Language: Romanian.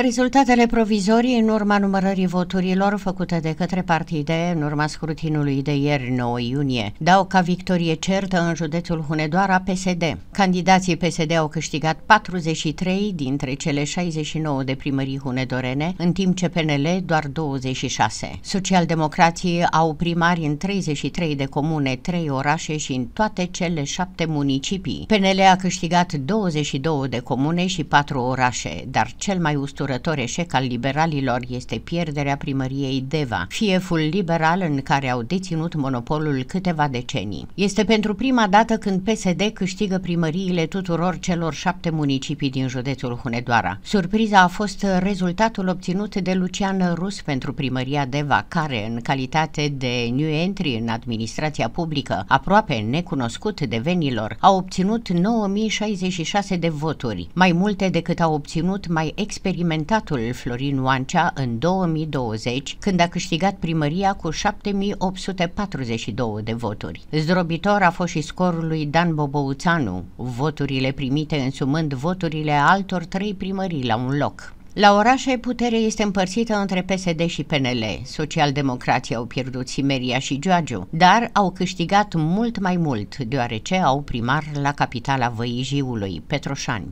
Rezultatele provizorii în urma numărării voturilor făcute de către partide în urma scrutinului de ieri 9 iunie dau ca victorie certă în județul Hunedoara PSD. Candidații PSD au câștigat 43 dintre cele 69 de primării hunedorene, în timp ce PNL doar 26. Socialdemocrații au primari în 33 de comune, 3 orașe și în toate cele 7 municipii. PNL a câștigat 22 de comune și 4 orașe, dar cel mai ustul tulburător eșec al liberalilor este pierderea primăriei Deva, fieful liberal în care au deținut monopolul câteva decenii. Este pentru prima dată când PSD câștigă primăriile tuturor celor șapte municipii din județul Hunedoara. Surpriza a fost rezultatul obținut de Lucian Rus pentru primăria Deva, care, în calitate de new entry în administrația publică, aproape necunoscut de venilor, a obținut 9066 de voturi, mai multe decât au obținut mai experimentat comentatul Florin Oancea în 2020, când a câștigat primăria cu 7842 de voturi. Zdrobitor a fost și scorul lui Dan Bobouțanu, voturile primite însumând voturile altor trei primării la un loc. La orașe, puterea este împărțită între PSD și PNL. Socialdemocrații au pierdut Simeria și Gioagiu, dar au câștigat mult mai mult, deoarece au primar la capitala Văijiului, Petroșani.